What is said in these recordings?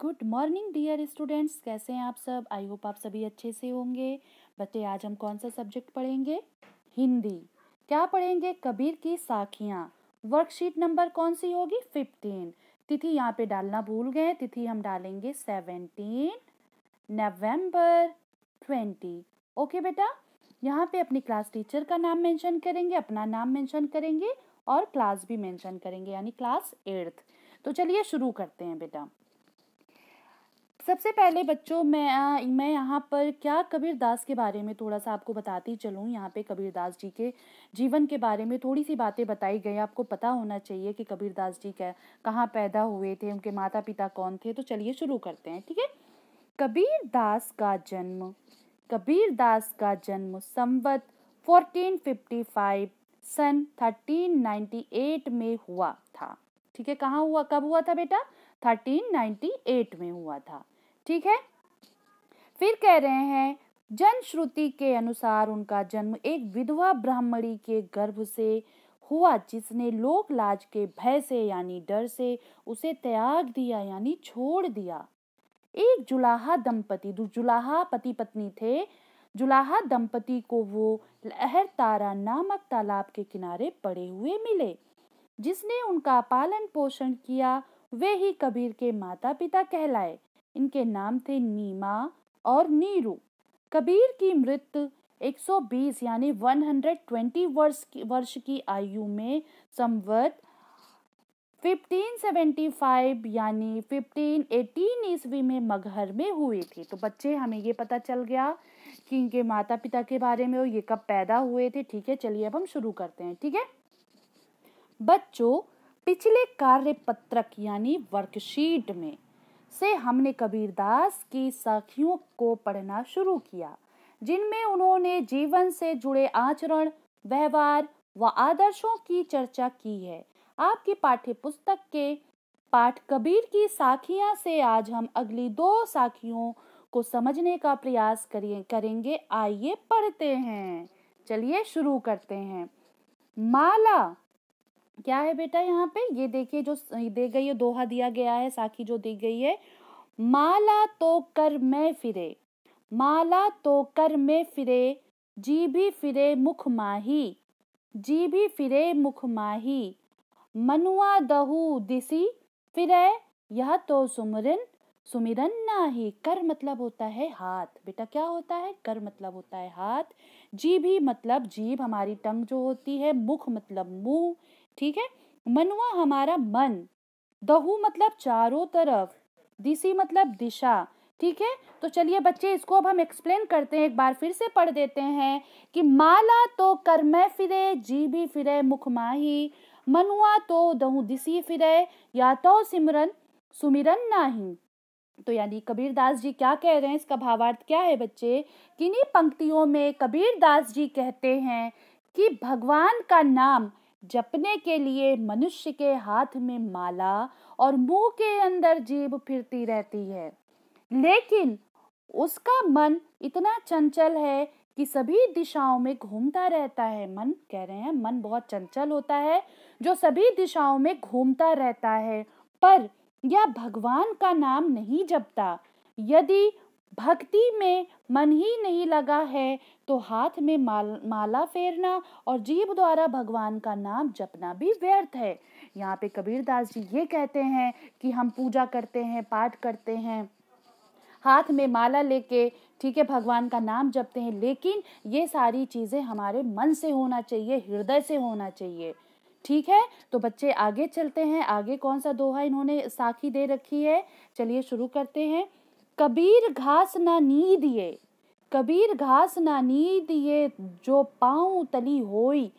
good morning dear students कैसे हैं आप सब आई होप आप सभी अच्छे से होंगे बच्चे आज हम कौन सा सब्जेक्ट पढ़ेंगे हिंदी क्या पढ़ेंगे कबीर की साखियाँ वर्कशीट नंबर कौन सी होगी फिफ्टीन तिथि यहाँ पे डालना भूल गए तिथि हम डालेंगे सेवेंटीन नवंबर ट्वेंटी ओके बेटा यहाँ पे अपनी क्लास टीचर का नाम मेंशन करेंगे अपना नाम मेंशन करेंगे और क्लास भी मेंशन करेंगे यानी क्लास एट्थ तो चलिए शुरू करते हैं बेटा सबसे पहले बच्चों मैं मैं यहाँ पर क्या कबीर दास के बारे में थोड़ा सा आपको बताती चलूँ यहाँ पे कबीर दास जी के जीवन के बारे में थोड़ी सी बातें बताई गई आपको पता होना चाहिए कि कबीर दास जी क्या कहाँ पैदा हुए थे उनके माता पिता कौन थे तो चलिए शुरू करते हैं ठीक है कबीर दास का जन्म कबीर दास का जन्म संवत 1455 सन 1398 में हुआ था ठीक है कहाँ हुआ कब हुआ था बेटा 1398 में हुआ था ठीक है फिर कह रहे हैं जनश्रुति के अनुसार उनका जन्म एक विधवा ब्राह्मणी के गर्भ से हुआ जिसने लोक लाज के भय से यानी डर से उसे त्याग दिया यानी छोड़ दिया एक जुलाहा दंपति जुलाहा पति पत्नी थे जुलाहा दंपति को वो लहर तारा नामक तालाब के किनारे पड़े हुए मिले जिसने उनका पालन पोषण किया वे ही कबीर के माता पिता कहलाए इनके नाम थे नीमा और नीरू कबीर की मृत्यु 120 यानी 120 वर्ष की वर्ष की आयु में संवत 1575 यानी 1518 ईस्वी में मगहर में हुई थी तो बच्चे हमें ये पता चल गया कि इनके माता पिता के बारे में और ये कब पैदा हुए थे ठीक है चलिए अब हम शुरू करते हैं ठीक है बच्चों पिछले कार्य पत्रक यानी वर्कशीट में से हमने कबीरदास की साखियों को पढ़ना शुरू किया जिनमें उन्होंने जीवन से जुड़े आचरण व्यवहार व आदर्शों की चर्चा की है आपकी पाठ्य पुस्तक के पाठ कबीर की साखियां से आज हम अगली दो साखियों को समझने का प्रयास करिए करेंगे आइए पढ़ते हैं चलिए शुरू करते हैं माला क्या है बेटा यहाँ पे ये देखिए जो दे गई है दोहा दिया गया है साखी जो दी गई है माला तो कर मैं फिरे माला तो कर मैं फिरे जी भी फिरे मुख माही जी भी फिरे मुख माही मनुआ दहू दिसी फिरे यह तो सुमरन सुमिरन ना ही कर मतलब होता है हाथ बेटा क्या होता है कर मतलब होता है हाथ जीभी मतलब जीभ हमारी टंग जो होती है मुख मतलब मुंह ठीक है मनुआ हमारा मन दहू मतलब चारों तरफ दिशी मतलब दिशा ठीक है तो चलिए बच्चे इसको अब हम एक्सप्लेन करते हैं एक बार फिर से पढ़ देते हैं कि माला तो कर मैं फिरे जी भी फिरे मुख माही मनुआ तो दहू दिसी फिरे या तो सिमरन सुमिरन नाही तो यानी कबीर दास जी क्या कह रहे हैं इसका भावार्थ क्या है बच्चे किन्हीं पंक्तियों में कबीर दास जी कहते हैं कि भगवान का नाम जपने के लिए मनुष्य के हाथ में माला और मुंह के अंदर जीभ फिरती रहती है लेकिन उसका मन इतना चंचल है कि सभी दिशाओं में घूमता रहता है मन कह रहे हैं मन बहुत चंचल होता है जो सभी दिशाओं में घूमता रहता है पर या भगवान का नाम नहीं जपता यदि भक्ति में मन ही नहीं लगा है तो हाथ में माल, माला फेरना और जीव द्वारा भगवान का नाम जपना भी व्यर्थ है यहाँ पे कबीरदास जी ये कहते हैं कि हम पूजा करते हैं पाठ करते हैं हाथ में माला लेके ठीक है भगवान का नाम जपते हैं लेकिन ये सारी चीज़ें हमारे मन से होना चाहिए हृदय से होना चाहिए ठीक है तो बच्चे आगे चलते हैं आगे कौन सा दोहा इन्होंने साखी दे रखी है चलिए शुरू करते हैं कबीर घास ना नी दिए कबीर घास ना नी दिए जो पाऊ तली होई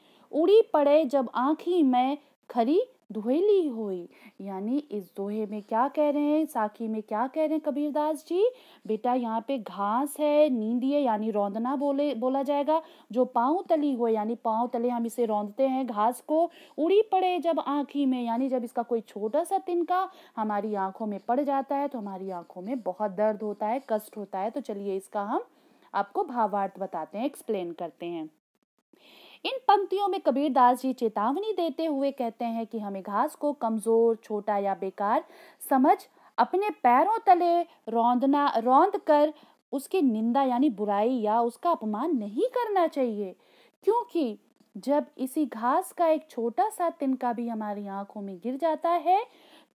उड़ी पड़े जब आंखी में खरी दुहेली हुई यानी इस दोहे में क्या कह रहे हैं साखी में क्या कह रहे हैं कबीरदास जी बेटा यहाँ पे घास है है यानी रौंदना बोले बोला जाएगा जो पाँव तली हुए यानी पाँव तले हम इसे रौंदते हैं घास को उड़ी पड़े जब आँखी में यानी जब इसका कोई छोटा सा तिनका हमारी आँखों में पड़ जाता है तो हमारी आँखों में बहुत दर्द होता है कष्ट होता है तो चलिए इसका हम आपको भावार्थ बताते हैं एक्सप्लेन करते हैं इन पंक्तियों में कबीर दास जी चेतावनी देते हुए कहते हैं कि हमें घास को कमज़ोर छोटा या बेकार समझ अपने पैरों तले रौंदना रौंद कर उसकी निंदा यानी बुराई या उसका अपमान नहीं करना चाहिए क्योंकि जब इसी घास का एक छोटा सा तिनका भी हमारी आंखों में गिर जाता है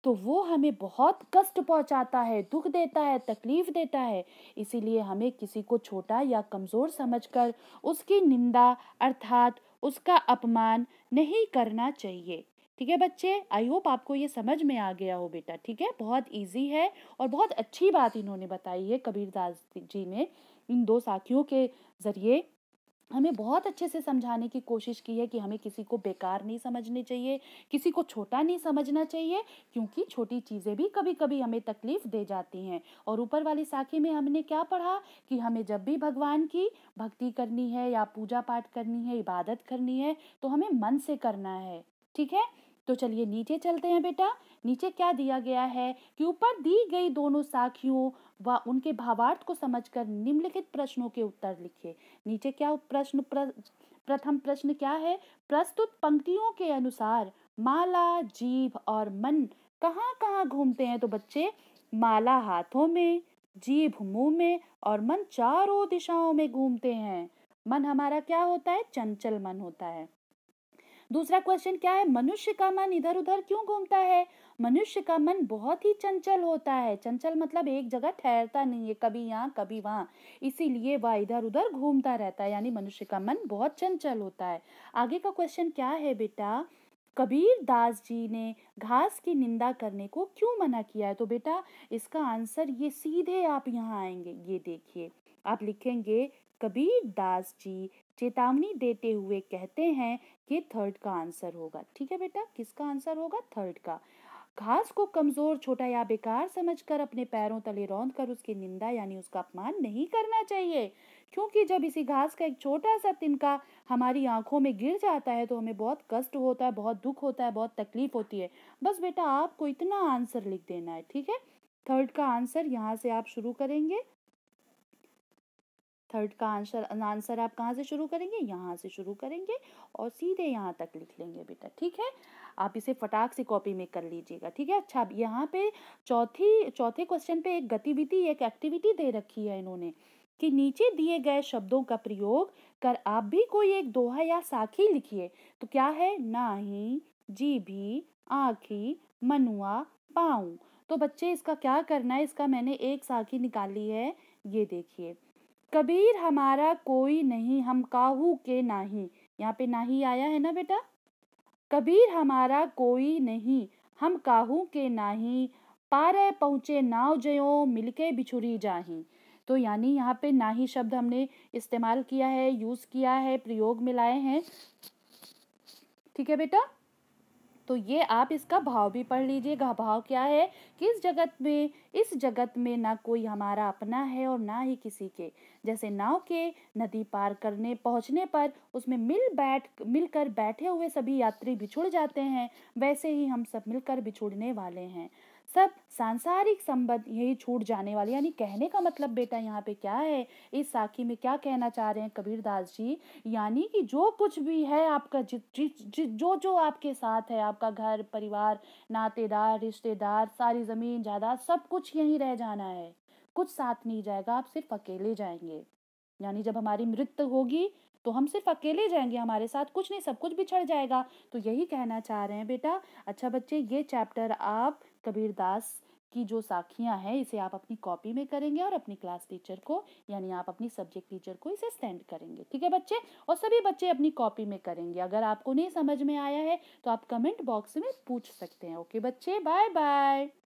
तो वो हमें बहुत कष्ट पहुंचाता है दुख देता है तकलीफ देता है इसीलिए हमें किसी को छोटा या कमज़ोर समझकर उसकी निंदा अर्थात उसका अपमान नहीं करना चाहिए ठीक है बच्चे आई होप आपको ये समझ में आ गया हो बेटा ठीक है बहुत इजी है और बहुत अच्छी बात इन्होंने बताई है कबीरदास जी ने इन दो साखियों के ज़रिए हमें बहुत अच्छे से समझाने की कोशिश की है कि हमें किसी को बेकार नहीं समझने चाहिए किसी को छोटा नहीं समझना चाहिए क्योंकि छोटी चीज़ें भी कभी कभी हमें तकलीफ दे जाती हैं और ऊपर वाली साखी में हमने क्या पढ़ा कि हमें जब भी भगवान की भक्ति करनी है या पूजा पाठ करनी है इबादत करनी है तो हमें मन से करना है ठीक है तो चलिए नीचे चलते हैं बेटा नीचे क्या दिया गया है कि ऊपर दी गई दोनों साखियों व उनके भावार्थ को समझकर निम्नलिखित प्रश्नों के उत्तर लिखिए नीचे क्या प्रश्न प्र, प्रथम प्रश्न क्या है प्रस्तुत पंक्तियों के अनुसार माला जीभ और मन कहाँ कहाँ घूमते हैं तो बच्चे माला हाथों में जीभ मुंह में और मन चारों दिशाओं में घूमते हैं मन हमारा क्या होता है चंचल मन होता है दूसरा क्वेश्चन क्या है मनुष्य का मन इधर उधर क्यों घूमता है मनुष्य का मन बहुत ही चंचल होता है चंचल मतलब एक जगह ठहरता नहीं है कभी यहाँ कभी वहाँ इसीलिए वह इधर उधर घूमता रहता है यानी मनुष्य का मन बहुत चंचल होता है आगे का क्वेश्चन क्या है बेटा कबीर दास जी ने घास की निंदा करने को क्यों मना किया है तो बेटा इसका आंसर ये सीधे आप यहाँ आएंगे ये देखिए आप लिखेंगे कबीर दास जी चेतावनी देते हुए कहते हैं ये थर्ड का आंसर होगा ठीक है बेटा किसका आंसर होगा थर्ड का घास को कमजोर छोटा या बेकार समझकर अपने पैरों तले रौंद कर उसकी निंदा यानी उसका अपमान नहीं करना चाहिए क्योंकि जब इसी घास का एक छोटा सा तिनका हमारी आंखों में गिर जाता है तो हमें बहुत कष्ट होता है बहुत दुख होता है बहुत तकलीफ होती है बस बेटा आपको इतना आंसर लिख देना है ठीक है थर्ड का आंसर यहाँ से आप शुरू करेंगे थर्ड का आंसर आंसर आप कहाँ से शुरू करेंगे यहाँ से शुरू करेंगे और सीधे यहाँ तक लिख लेंगे बेटा ठीक है आप इसे फटाक से कॉपी में कर लीजिएगा ठीक है अच्छा यहाँ पे चौथी चौथे क्वेश्चन पे एक गतिविधि एक एक्टिविटी दे रखी है इन्होंने कि नीचे दिए गए शब्दों का प्रयोग कर आप भी कोई एक दोहा या साखी लिखिए तो क्या है नाही जी भी आखी मनुआ पाऊँ तो बच्चे इसका क्या करना है इसका मैंने एक साखी निकाली है ये देखिए कबीर हमारा कोई नहीं हम काहू के नाही यहाँ पे नाही आया है ना बेटा कबीर हमारा कोई नहीं हम काहू के नाही पारे पहुँचे नाव जयो मिलके बिछुरी जाही तो यानी यहाँ पे नाही शब्द हमने इस्तेमाल किया है यूज़ किया है प्रयोग में लाए हैं ठीक है बेटा तो ये आप इसका भाव भी पढ़ लीजिएगा भाव क्या है कि इस जगत में इस जगत में ना कोई हमारा अपना है और ना ही किसी के जैसे नाव के नदी पार करने पहुंचने पर उसमें मिल बैठ मिलकर बैठे हुए सभी यात्री बिछुड़ जाते हैं वैसे ही हम सब मिलकर बिछुड़ने वाले हैं सब सांसारिक संबंध यही छूट जाने वाले यानी कहने का मतलब बेटा यहाँ पे क्या है इस साखी में क्या कहना चाह रहे हैं कबीर दास जी यानी कि जो कुछ भी है आपका जो जो आपके साथ है आपका घर परिवार नातेदार रिश्तेदार सारी ज़मीन जायदाद सब कुछ यहीं रह जाना है कुछ साथ नहीं जाएगा आप सिर्फ अकेले जाएंगे यानी जब हमारी मृत्यु होगी तो हम सिर्फ अकेले जाएंगे हमारे साथ कुछ नहीं सब कुछ बिछड़ जाएगा तो यही कहना चाह रहे हैं बेटा अच्छा बच्चे ये चैप्टर आप कबीरदास की जो साखियां हैं इसे आप अपनी कॉपी में करेंगे और अपनी क्लास टीचर को यानी आप अपनी सब्जेक्ट टीचर को इसे सेंड करेंगे ठीक है बच्चे और सभी बच्चे अपनी कॉपी में करेंगे अगर आपको नहीं समझ में आया है तो आप कमेंट बॉक्स में पूछ सकते हैं ओके बच्चे बाय बाय